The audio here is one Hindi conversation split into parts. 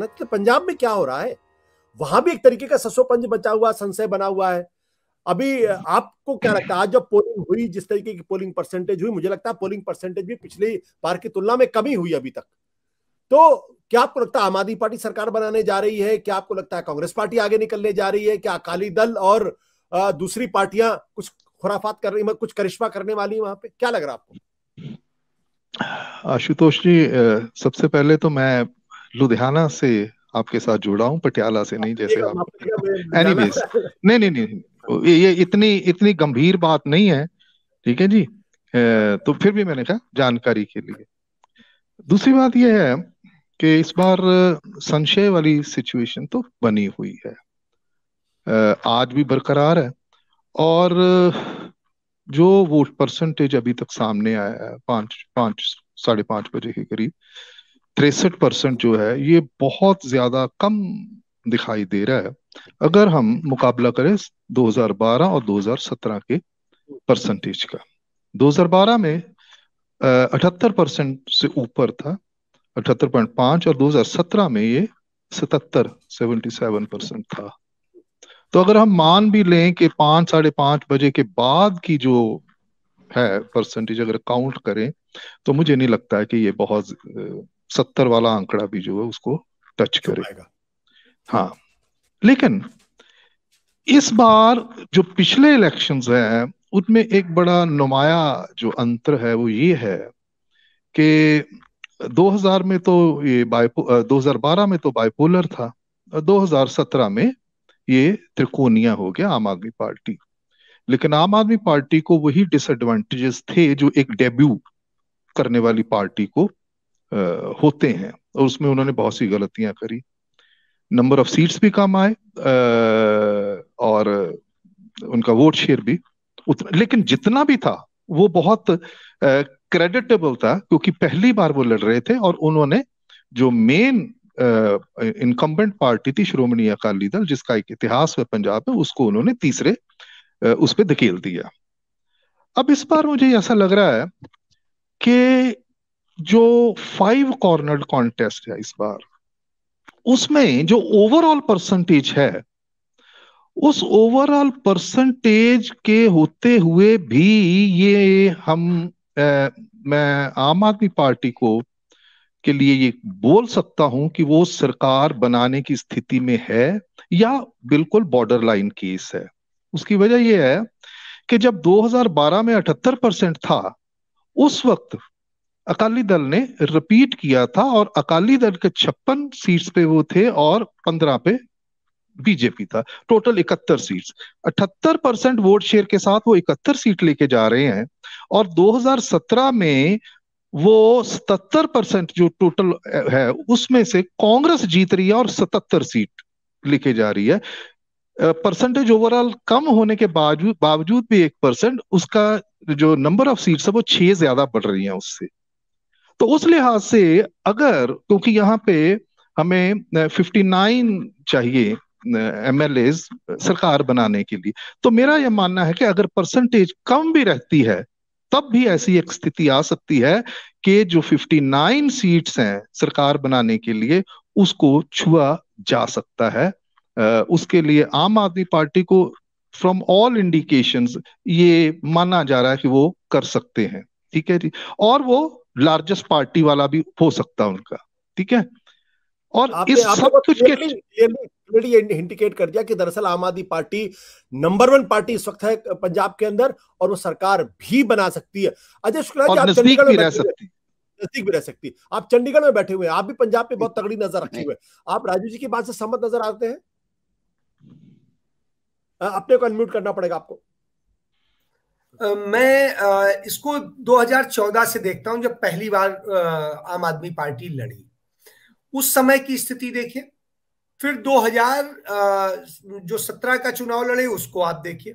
गलत तो कि पंजाब में क्या हो रहा है वहां भी एक तरीके का ससोपंज बचा हुआ संशय बना हुआ है अभी आपको क्या लगता है आज जब पोलिंग हुई जिस तरीके की पोलिंग परसेंटेज हुई मुझे लगता है पोलिंग परसेंटेज भी पिछले बार की तुलना में कमी हुई अभी तक तो क्या आपको लगता है आम आदमी पार्टी सरकार बनाने जा रही है क्या आपको लगता है कांग्रेस पार्टी आगे निकलने जा रही है क्या अकाली दल और दूसरी पार्टियां कुछ खुराफात कर रही कुछ करिश्मा करने वाली है वहां पे क्या लग रहा है आपको आशुतोष जी सबसे पहले तो मैं लुधियाना से आपके साथ जुड़ा हूँ पटियाला से नहीं जैसे आप वेज नहीं नहीं नहीं ये इतनी इतनी गंभीर बात नहीं है ठीक है जी तो फिर भी मैंने कहा जानकारी के लिए दूसरी बात यह है कि इस बार संशय वाली सिचुएशन तो बनी हुई है आज भी बरकरार है और जो वोट परसेंटेज अभी तक सामने आया है पांच पांच साढ़े पांच बजे के करीब तिरसठ परसेंट जो है ये बहुत ज्यादा कम दिखाई दे रहा है अगर हम मुकाबला करें 2012 और 2017 के परसेंटेज का 2012 में अठहत्तर परसेंट से ऊपर था अठहत्तर पॉइंट पांच और 2017 में ये सतहत्तर सेवेंटी सेवन परसेंट था तो अगर हम मान भी लें कि पांच साढ़े पांच बजे के बाद की जो है परसेंटेज अगर काउंट करें तो मुझे नहीं लगता है कि ये बहुत सत्तर वाला आंकड़ा भी जो है उसको टच तो करे हाँ लेकिन इस बार जो पिछले इलेक्शंस हैं उनमें एक बड़ा नुमाया जो अंतर है वो ये है कि 2000 में तो ये बायपो हजार में तो बाइपोलर था 2017 में ये त्रिकोणिया हो गया आम आदमी पार्टी लेकिन आम आदमी पार्टी को वही डिसएडवांटेजेस थे जो एक डेब्यू करने वाली पार्टी को होते हैं और उसमें उन्होंने बहुत सी गलतियां करी नंबर ऑफ सीट्स भी कम आए और उनका वोट शेयर भी उतना लेकिन जितना भी था वो बहुत क्रेडिटेबल था क्योंकि पहली बार वो लड़ रहे थे और उन्होंने जो मेन इनकम्बेंट पार्टी थी श्रोमणी अकाली दल जिसका एक इतिहास है पंजाब में उसको उन्होंने तीसरे उस पर धकेल दिया अब इस बार मुझे ऐसा लग रहा है कि जो फाइव कॉर्नर कॉन्टेस्ट है इस बार उसमें जो ओवरऑल परसेंटेज है उस ओवरऑल परसेंटेज के होते हुए भी ये हम ए, मैं आम आदमी पार्टी को के लिए ये बोल सकता हूं कि वो सरकार बनाने की स्थिति में है या बिल्कुल बॉर्डर लाइन केस है उसकी वजह यह है कि जब 2012 में 78 परसेंट था उस वक्त अकाली दल ने रिपीट किया था और अकाली दल के छप्पन सीट्स पे वो थे और पंद्रह पे बीजेपी था टोटल इकहत्तर सीट अठहत्तर परसेंट वोट शेयर के साथ वो इकहत्तर सीट लेके जा रहे हैं और 2017 में वो सतर परसेंट जो टोटल है उसमें से कांग्रेस जीत रही है और सतर सीट लेके जा रही है परसेंटेज ओवरऑल कम होने के बावजूद बावजूद भी एक परसेंट उसका जो नंबर ऑफ सीट्स है वो छह ज्यादा बढ़ रही है उससे तो उस लिहाज से अगर क्योंकि यहाँ पे हमें 59 चाहिए एम सरकार बनाने के लिए तो मेरा यह मानना है कि अगर परसेंटेज कम भी रहती है तब भी ऐसी एक स्थिति आ सकती है कि जो 59 सीट्स हैं सरकार बनाने के लिए उसको छुआ जा सकता है उसके लिए आम आदमी पार्टी को फ्रॉम ऑल इंडिकेशंस ये माना जा रहा है कि वो कर सकते हैं ठीक है जी और वो लार्जेस्ट पार्टी वाला भी हो सकता है उनका ठीक है और इस सब कुछ के इंडिकेट कर दिया कि दरअसल आम आदमी पार्टी नंबर वन पार्टी इस वक्त है पंजाब के अंदर और वो सरकार भी बना सकती है अजय शुक्ला जी आप चंडीगढ़ भी रह सकती नजदीक भी रह सकती है आप चंडीगढ़ में बैठे हुए हैं आप भी पंजाब पे बहुत तगड़ी नजर रखे हुए आप राजू जी की बात से सहमत नजर आते हैं अपने को अनम्यूट करना पड़ेगा आपको मैं इसको 2014 से देखता हूं जब पहली बार आम आदमी पार्टी लड़ी उस समय की स्थिति देखिए फिर 2000 जो 17 का चुनाव लड़े उसको आप देखिए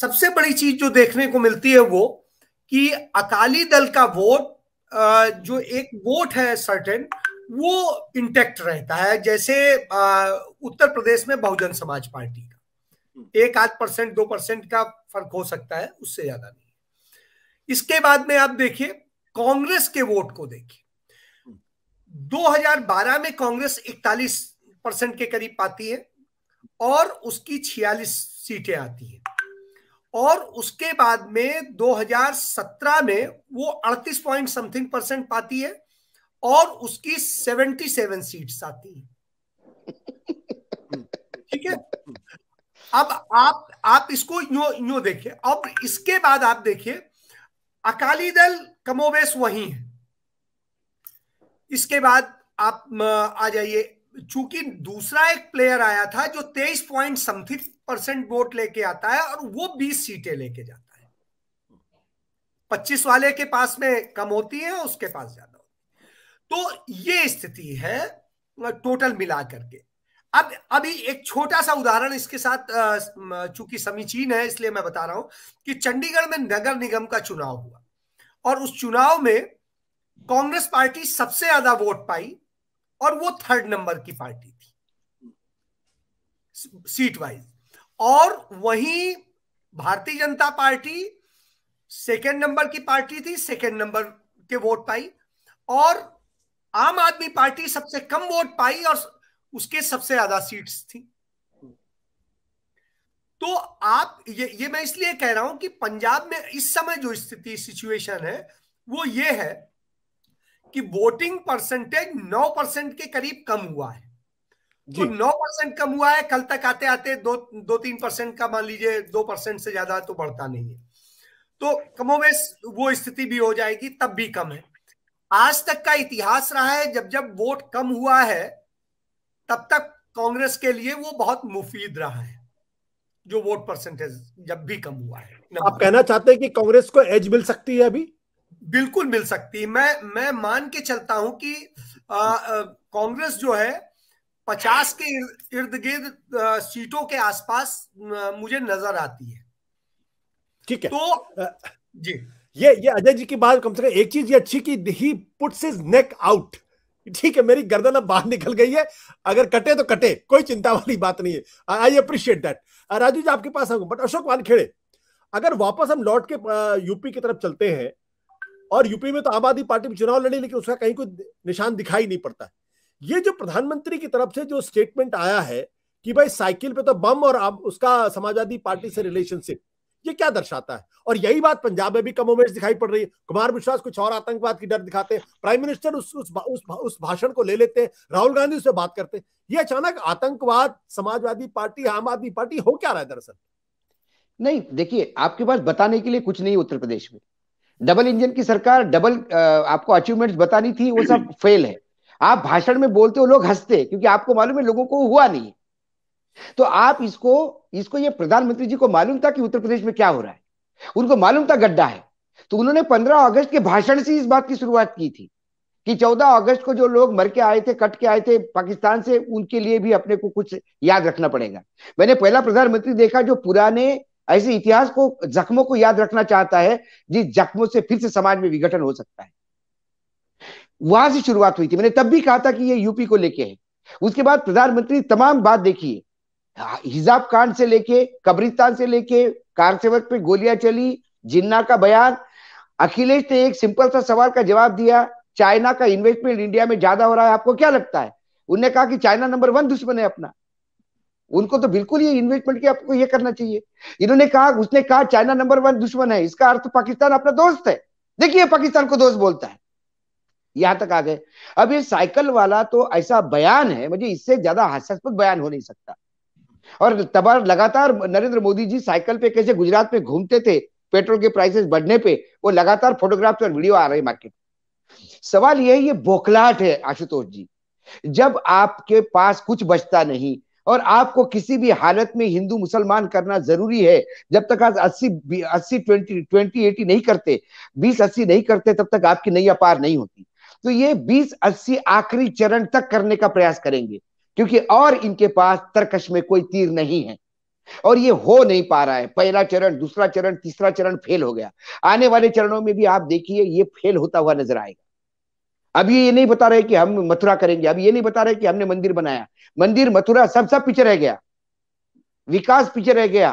सबसे बड़ी चीज जो देखने को मिलती है वो कि अकाली दल का वोट जो एक वोट है सर्टेन वो इंटेक्ट रहता है जैसे उत्तर प्रदेश में बहुजन समाज पार्टी का हम्म। एक आध परसेंट दो परसेंट का फर्क हो सकता है उससे ज्यादा नहीं इसके बाद में आप देखिए कांग्रेस के वोट को देखिए 2012 हम्म। में कांग्रेस 41 परसेंट के करीब पाती है और उसकी 46 सीटें आती है और उसके बाद में 2017 में वो 38 पॉइंट समथिंग परसेंट पाती है और उसकी 77 सीट्स आती है ठीक है हम्म। अब आप आप इसको यो यो देखिए अब इसके बाद आप देखिए अकाली दल कमोबेश वही है इसके बाद आप आ जाइए चूंकि दूसरा एक प्लेयर आया था जो तेईस पॉइंट समथिंग परसेंट वोट लेके आता है और वो बीस सीटें लेके जाता है पच्चीस वाले के पास में कम होती है उसके पास ज्यादा होती है तो ये स्थिति है टोटल मिला करके अब अभी एक छोटा सा उदाहरण इसके साथ चूंकि समीचीन है इसलिए मैं बता रहा हूं कि चंडीगढ़ में नगर निगम का चुनाव हुआ और उस चुनाव में कांग्रेस पार्टी सबसे ज्यादा वोट पाई और वो थर्ड नंबर की पार्टी थी सीट वाइज और वहीं Bharatiya Janata Party second number की पार्टी थी सेकेंड नंबर के वोट पाई और आम आदमी पार्टी सबसे कम वोट पाई और उसके सबसे ज्यादा सीट्स थी तो आप ये ये मैं इसलिए कह रहा हूं कि पंजाब में इस समय जो स्थिति सिचुएशन है वो ये है कि वोटिंग परसेंटेज 9 परसेंट के करीब कम हुआ है तो 9 परसेंट कम हुआ है कल तक आते आते दो दो तीन परसेंट का मान लीजिए दो परसेंट से ज्यादा तो बढ़ता नहीं है तो कमोवेश वो स्थिति भी हो जाएगी तब भी कम है आज तक का इतिहास रहा है जब जब वोट कम हुआ है तब तक कांग्रेस के लिए वो बहुत मुफीद रहा है जो वोट परसेंटेज जब भी कम हुआ है आप कहना चाहते हैं कि कांग्रेस को एज मिल सकती है अभी बिल्कुल मिल सकती है मैं मैं मान के चलता हूं कि कांग्रेस जो है पचास के इर्द गिर्द सीटों के आसपास मुझे नजर आती है ठीक है तो जी ये ये अजय जी की बात कम से कम एक चीज ये अच्छी की he puts his neck out ठीक है मेरी गर्दन अब बाहर निकल गई है अगर कटे तो कटे कोई चिंता वाली बात नहीं है I appreciate that Raju ji आपके पास आऊंगा बट अशोक वानखेड़े अगर वापस हम लौट के यूपी uh, की तरफ चलते हैं और यूपी में तो आम आदमी पार्टी में चुनाव लड़ी लेकिन उसका कहीं कोई निशान दिखाई नहीं पड़ता ये जो प्रधानमंत्री की तरफ से जो स्टेटमेंट आया है कि भाई साइकिल पे तो बम और उसका समाजवादी पार्टी से रिलेशनशिप ये क्या दर्शाता है और यही बात पंजाब में भी कमोवेश दिखाई पड़ रही है कुमार विश्वास कुछ और आतंकवाद की डर दिखाते हैं प्राइम मिनिस्टर उस उस उस, उस भाषण को ले लेते हैं राहुल गांधी उससे बात करते हैं ये अचानक आतंकवाद समाजवादी पार्टी आम आदमी पार्टी हो क्या रहा है दरअसल नहीं देखिए आपके पास बताने के लिए कुछ नहीं उत्तर प्रदेश में डबल इंजन की सरकार डबल आपको अचीवमेंट्स बतानी थी वो सब फेल है आप भाषण में बोलते हो लोग हंसते क्योंकि आपको मालूम है लोगों को हुआ नहीं तो आप इसको इसको ये प्रधानमंत्री जी को मालूम था कि उत्तर प्रदेश में क्या हो रहा है उनको मालूम था गड्ढा है तो उन्होंने 15 अगस्त के भाषण से इस बात की शुरुआत की थी कि 14 अगस्त को जो लोग मर के आए थे कट के आए थे पाकिस्तान से उनके लिए भी अपने को कुछ याद रखना पड़ेगा मैंने पहला प्रधानमंत्री देखा जो पुराने ऐसे इतिहास को जख्मों को याद रखना चाहता है जिस जख्मों से फिर से समाज में विघटन हो सकता है वहां से शुरुआत हुई थी मैंने तब भी कहा था कि ये यूपी को लेके है उसके बाद प्रधानमंत्री तमाम बात देखिए हाँ, हिजाब कांड से लेके कब्रिस्तान से लेके कार सेवक पे गोलियां चली जिन्ना का बयान अखिलेश ने एक सिंपल सा सवाल का जवाब दिया चाइना का इन्वेस्टमेंट इंडिया में ज्यादा हो रहा है आपको क्या लगता है उनने कहा कि चाइना नंबर वन दुश्मन है अपना उनको तो बिल्कुल ये इन्वेस्टमेंट की आपको ये करना चाहिए इन्होंने कहा उसने कहा चाइना नंबर वन दुश्मन है इसका अर्थ पाकिस्तान अपना दोस्त है देखिए पाकिस्तान को दोस्त बोलता है यहां तक आ गए अब ये साइकिल वाला तो ऐसा बयान है मुझे इससे ज्यादा हास्यास्पद बयान हो नहीं सकता और तब लगातार नरेंद्र मोदी जी साइकिल पे कैसे गुजरात में घूमते थे पेट्रोल के प्राइसेस बढ़ने पे वो लगातार फोटोग्राफ्स और वीडियो आ रहे मार्केट सवाल यह है ये बोखलाहट है आशुतोष जी जब आपके पास कुछ बचता नहीं और आपको किसी भी हालत में हिंदू मुसलमान करना जरूरी है जब तक आज अस्सी अस्सी ट्वेंटी ट्वेंटी एटी नहीं करते बीस अस्सी नहीं करते तब तक आपकी नैया पार नहीं होती तो ये बीस अस्सी आखिरी चरण तक करने का प्रयास करेंगे क्योंकि और इनके पास तर्कश में कोई तीर नहीं है और ये हो नहीं पा रहा है पहला चरण दूसरा चरण तीसरा चरण फेल हो गया आने वाले चरणों में भी आप देखिए ये फेल होता हुआ नजर आएगा अब ये नहीं बता रहे कि हम मथुरा करेंगे अब ये नहीं बता रहे कि हमने मंदिर बनाया मंदिर मथुरा सब सब पीछे रह गया विकास पीछे रह गया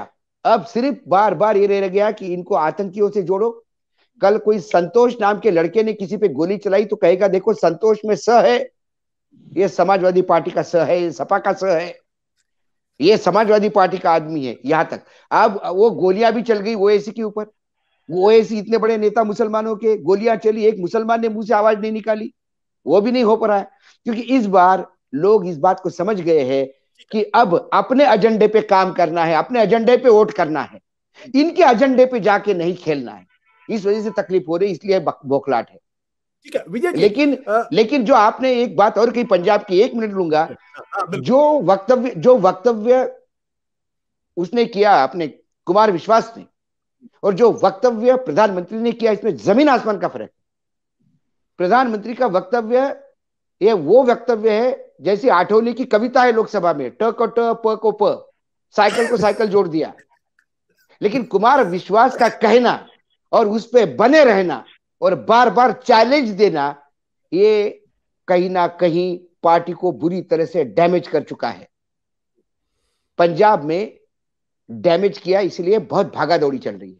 अब सिर्फ बार बार ये रह गया कि इनको आतंकियों से जोड़ो कल कोई संतोष नाम के लड़के ने किसी पे गोली चलाई तो कहेगा देखो संतोष में स है ये समाजवादी पार्टी का स है ये सपा का स है ये समाजवादी पार्टी का आदमी है यहां तक अब वो गोलियां भी चल गई ओएसी के ऊपर ओएसी इतने बड़े नेता मुसलमानों के गोलियां चली एक मुसलमान ने मुंह से आवाज नहीं निकाली वो भी नहीं हो पा रहा है क्योंकि इस बार लोग इस बात को समझ गए हैं कि अब अपने एजेंडे पे काम करना है अपने एजेंडे पे वोट करना है इनके एजेंडे पे जाके नहीं खेलना है इस वजह से तकलीफ हो रही इसलिए बौखलाट है ठीक है विजय लेकिन आ, लेकिन जो आपने एक बात और कही पंजाब की एक मिनट लूंगा हाँ, हाँ, जो वक्तव्य जो वक्तव्य उसने किया अपने कुमार विश्वास ने और जो वक्तव्य प्रधानमंत्री ने किया इसमें जमीन आसमान का फर्क प्रधानमंत्री का वक्तव्य ये वो वक्तव्य है जैसे आठोली की कविता है लोकसभा में ट को ट प को प साइकिल को साइकिल जोड़ दिया लेकिन कुमार विश्वास का कहना और उस पर बने रहना और बार बार चैलेंज देना ये कहीं ना कहीं पार्टी को बुरी तरह से डैमेज कर चुका है पंजाब में डैमेज किया इसलिए बहुत भागा दौड़ी चल रही है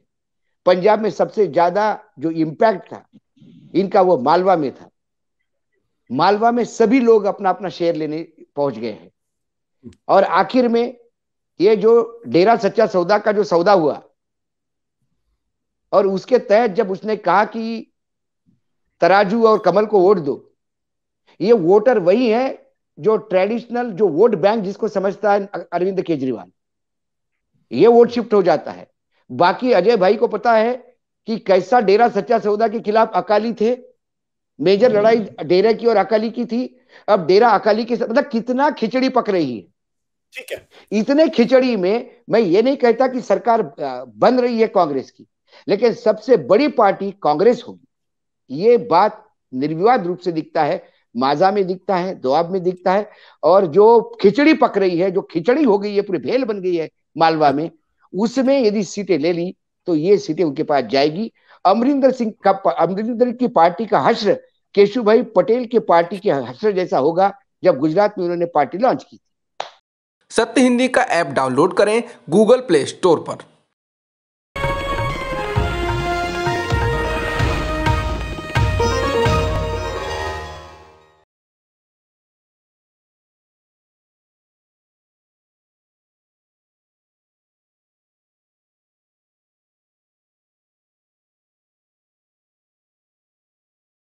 पंजाब में सबसे ज्यादा जो इम्पैक्ट था इनका वो मालवा में था मालवा में सभी लोग अपना अपना शेयर लेने पहुंच गए हैं और आखिर में ये जो डेरा सच्चा सौदा का जो सौदा हुआ और उसके तहत जब उसने कहा कि तराजू और कमल को वोट दो ये वोटर वही है जो ट्रेडिशनल जो वोट बैंक जिसको समझता है अरविंद केजरीवाल ये वोट शिफ्ट हो जाता है बाकी अजय भाई को पता है कि कैसा डेरा सच्चा सौदा के खिलाफ अकाली थे मेजर हम्म। लड़ाई डेरे की और अकाली की थी अब डेरा अकाली के मतलब कितना खिचड़ी पक रही है ठीक है इतने खिचड़ी में मैं ये नहीं कहता कि सरकार बन रही है कांग्रेस की लेकिन सबसे बड़ी पार्टी कांग्रेस होगी ये बात निर्विवाद रूप से दिखता है माजा में दिखता है दुआब में दिखता है और जो खिचड़ी पक रही है जो खिचड़ी हो गई है पूरी भेल बन गई है मालवा में उसमें यदि सीटें ले ली तो ये सीटें उनके पास जाएगी अमरिंदर सिंह का अमरिंदर की पार्टी का हश्र केशु भाई पटेल के पार्टी के हश्र जैसा होगा जब गुजरात में उन्होंने पार्टी लॉन्च की सत्य हिंदी का ऐप डाउनलोड करें गूगल प्ले स्टोर पर